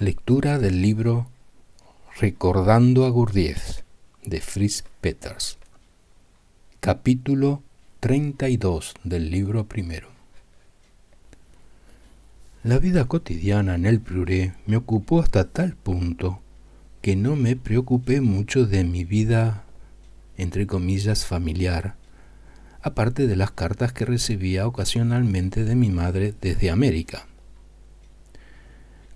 Lectura del libro Recordando a Gurdjieff de Fritz Peters. Capítulo 32 del libro primero. La vida cotidiana en el Pruré me ocupó hasta tal punto que no me preocupé mucho de mi vida, entre comillas, familiar, aparte de las cartas que recibía ocasionalmente de mi madre desde América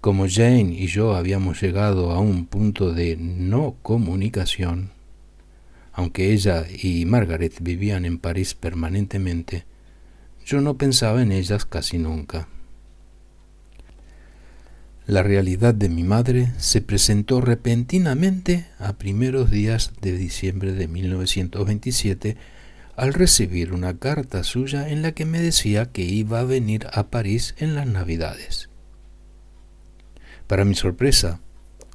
como Jane y yo habíamos llegado a un punto de no comunicación, aunque ella y Margaret vivían en París permanentemente, yo no pensaba en ellas casi nunca. La realidad de mi madre se presentó repentinamente a primeros días de diciembre de 1927 al recibir una carta suya en la que me decía que iba a venir a París en las Navidades. Para mi sorpresa,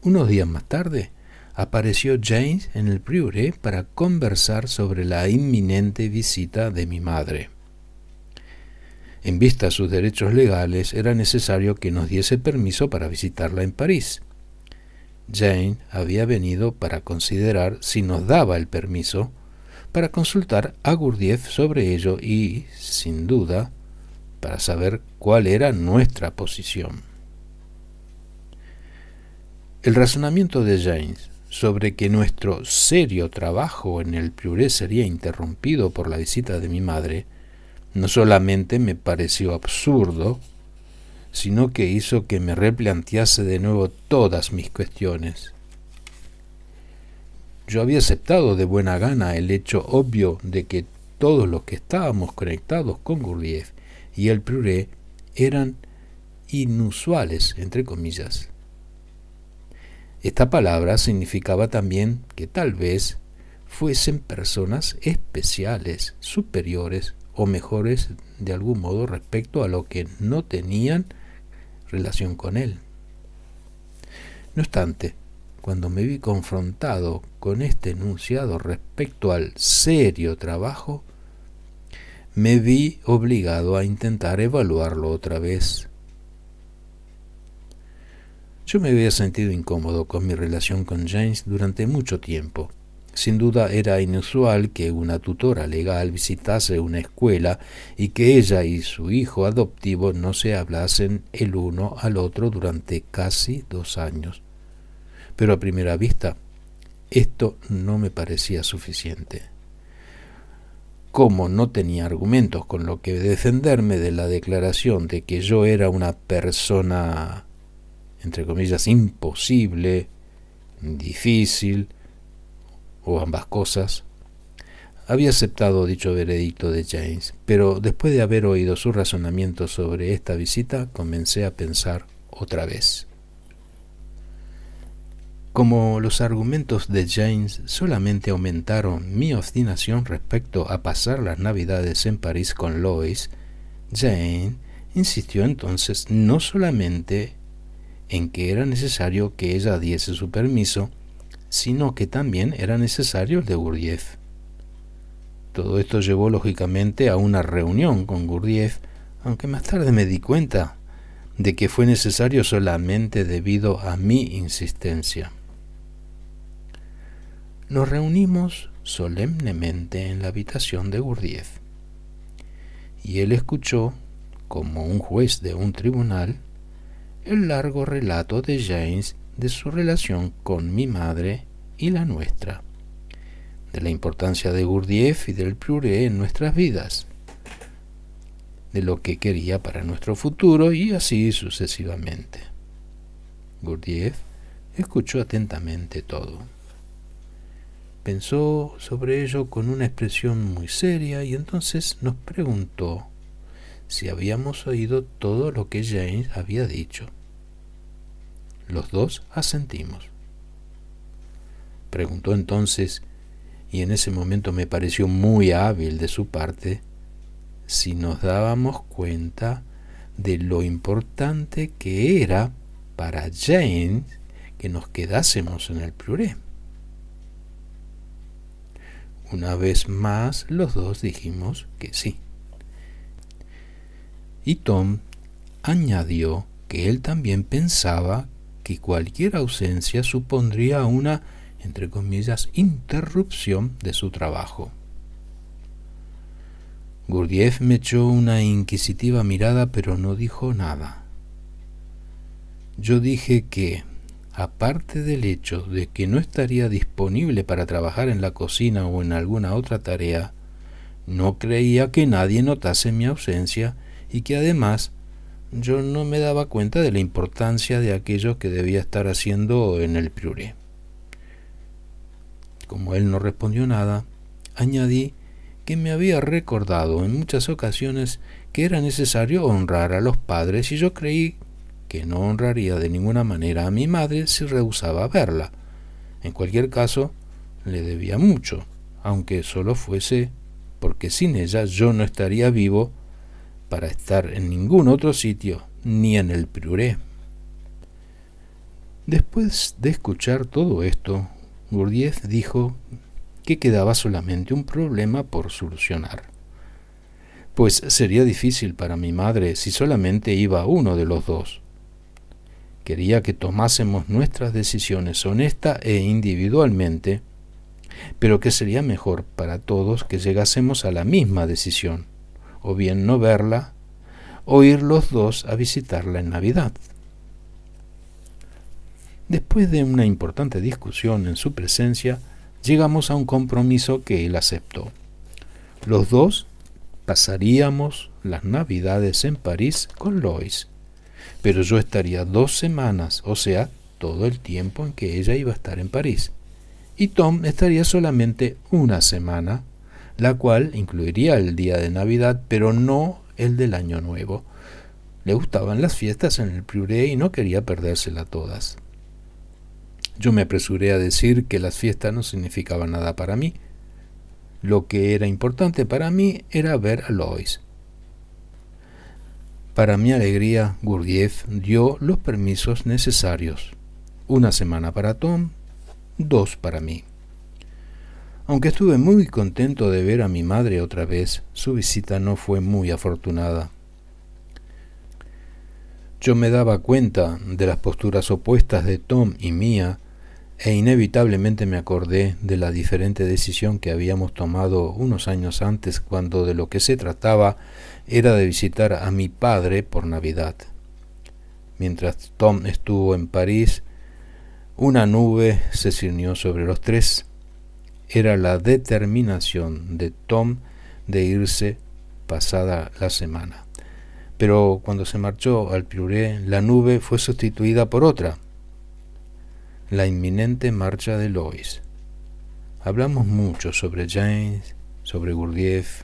unos días más tarde, apareció James en el Priory para conversar sobre la inminente visita de mi madre. En vista a sus derechos legales, era necesario que nos diese permiso para visitarla en París. Jane había venido para considerar si nos daba el permiso, para consultar a Gurdjieff sobre ello y, sin duda, para saber cuál era nuestra posición. El razonamiento de James sobre que nuestro serio trabajo en el Puré sería interrumpido por la visita de mi madre, no solamente me pareció absurdo, sino que hizo que me replantease de nuevo todas mis cuestiones. Yo había aceptado de buena gana el hecho obvio de que todos los que estábamos conectados con Gurdjieff y el Puré eran inusuales, entre comillas. Esta palabra significaba también que tal vez fuesen personas especiales, superiores o mejores de algún modo respecto a lo que no tenían relación con él. No obstante, cuando me vi confrontado con este enunciado respecto al serio trabajo, me vi obligado a intentar evaluarlo otra vez yo me había sentido incómodo con mi relación con James durante mucho tiempo. Sin duda era inusual que una tutora legal visitase una escuela y que ella y su hijo adoptivo no se hablasen el uno al otro durante casi dos años. Pero a primera vista, esto no me parecía suficiente. Como no tenía argumentos con lo que defenderme de la declaración de que yo era una persona entre comillas, imposible, difícil, o ambas cosas, había aceptado dicho veredicto de James, pero después de haber oído su razonamiento sobre esta visita, comencé a pensar otra vez. Como los argumentos de James solamente aumentaron mi obstinación respecto a pasar las navidades en París con Lois, Jane insistió entonces no solamente en que era necesario que ella diese su permiso, sino que también era necesario el de Gurdjieff. Todo esto llevó lógicamente a una reunión con Gurdjieff, aunque más tarde me di cuenta de que fue necesario solamente debido a mi insistencia. Nos reunimos solemnemente en la habitación de Gurdjieff y él escuchó, como un juez de un tribunal, el largo relato de James de su relación con mi madre y la nuestra, de la importancia de Gurdjieff y del pluré en nuestras vidas, de lo que quería para nuestro futuro y así sucesivamente. Gurdjieff escuchó atentamente todo. Pensó sobre ello con una expresión muy seria y entonces nos preguntó si habíamos oído todo lo que James había dicho. Los dos asentimos. Preguntó entonces, y en ese momento me pareció muy hábil de su parte, si nos dábamos cuenta de lo importante que era para James que nos quedásemos en el pluré. Una vez más los dos dijimos que sí. Y Tom añadió que él también pensaba que cualquier ausencia supondría una, entre comillas, interrupción de su trabajo. Gurdjieff me echó una inquisitiva mirada, pero no dijo nada. Yo dije que, aparte del hecho de que no estaría disponible para trabajar en la cocina o en alguna otra tarea, no creía que nadie notase mi ausencia y que además yo no me daba cuenta de la importancia de aquello que debía estar haciendo en el priuré. Como él no respondió nada, añadí que me había recordado en muchas ocasiones que era necesario honrar a los padres y yo creí que no honraría de ninguna manera a mi madre si rehusaba verla. En cualquier caso, le debía mucho, aunque solo fuese porque sin ella yo no estaría vivo para estar en ningún otro sitio, ni en el Priuré. Después de escuchar todo esto, Gurdjieff dijo que quedaba solamente un problema por solucionar. Pues sería difícil para mi madre si solamente iba uno de los dos. Quería que tomásemos nuestras decisiones honesta e individualmente, pero que sería mejor para todos que llegásemos a la misma decisión o bien no verla, o ir los dos a visitarla en Navidad. Después de una importante discusión en su presencia, llegamos a un compromiso que él aceptó. Los dos pasaríamos las Navidades en París con Lois, pero yo estaría dos semanas, o sea, todo el tiempo en que ella iba a estar en París, y Tom estaría solamente una semana la cual incluiría el día de Navidad, pero no el del Año Nuevo. Le gustaban las fiestas en el Priuré y no quería perdérselas todas. Yo me apresuré a decir que las fiestas no significaban nada para mí. Lo que era importante para mí era ver a Lois. Para mi alegría, Gurdjieff dio los permisos necesarios. Una semana para Tom, dos para mí. Aunque estuve muy contento de ver a mi madre otra vez, su visita no fue muy afortunada. Yo me daba cuenta de las posturas opuestas de Tom y mía e inevitablemente me acordé de la diferente decisión que habíamos tomado unos años antes cuando de lo que se trataba era de visitar a mi padre por Navidad. Mientras Tom estuvo en París, una nube se ciñó sobre los tres era la determinación de Tom de irse pasada la semana. Pero cuando se marchó al Piuré, la nube fue sustituida por otra, la inminente marcha de Lois. Hablamos mucho sobre James, sobre Gurdjieff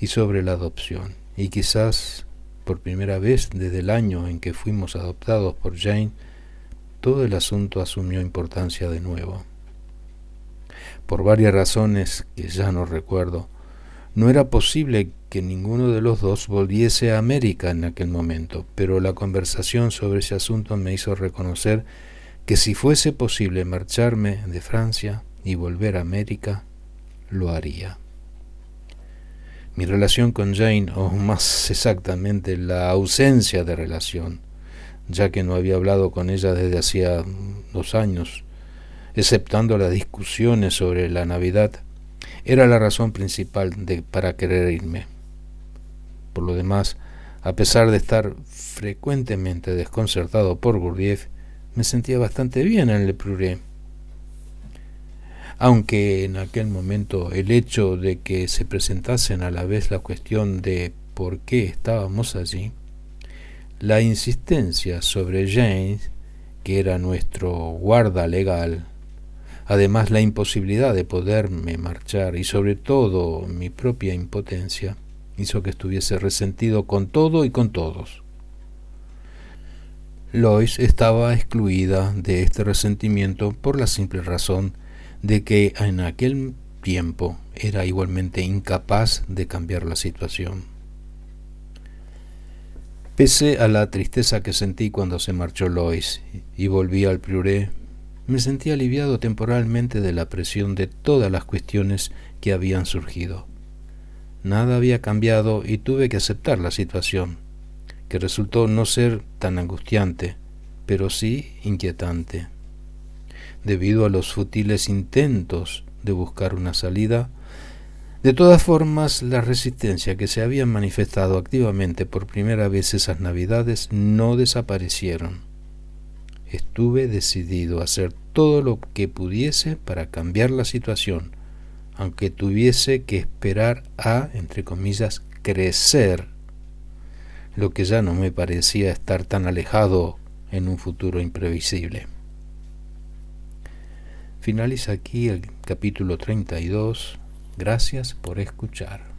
y sobre la adopción, y quizás por primera vez desde el año en que fuimos adoptados por Jane, todo el asunto asumió importancia de nuevo por varias razones que ya no recuerdo, no era posible que ninguno de los dos volviese a América en aquel momento, pero la conversación sobre ese asunto me hizo reconocer que si fuese posible marcharme de Francia y volver a América, lo haría. Mi relación con Jane, o más exactamente la ausencia de relación, ya que no había hablado con ella desde hacía dos años, exceptuando las discusiones sobre la Navidad, era la razón principal de, para querer irme. Por lo demás, a pesar de estar frecuentemente desconcertado por Gurdjieff, me sentía bastante bien en Le Pruré. Aunque en aquel momento el hecho de que se presentasen a la vez la cuestión de por qué estábamos allí, la insistencia sobre James, que era nuestro guarda legal, además la imposibilidad de poderme marchar y sobre todo mi propia impotencia, hizo que estuviese resentido con todo y con todos. Lois estaba excluida de este resentimiento por la simple razón de que en aquel tiempo era igualmente incapaz de cambiar la situación. Pese a la tristeza que sentí cuando se marchó Lois y volví al Prioré, me sentí aliviado temporalmente de la presión de todas las cuestiones que habían surgido. Nada había cambiado y tuve que aceptar la situación, que resultó no ser tan angustiante, pero sí inquietante. Debido a los futiles intentos de buscar una salida, de todas formas, la resistencia que se había manifestado activamente por primera vez esas navidades no desaparecieron estuve decidido a hacer todo lo que pudiese para cambiar la situación, aunque tuviese que esperar a, entre comillas, crecer, lo que ya no me parecía estar tan alejado en un futuro imprevisible. Finaliza aquí el capítulo 32. Gracias por escuchar.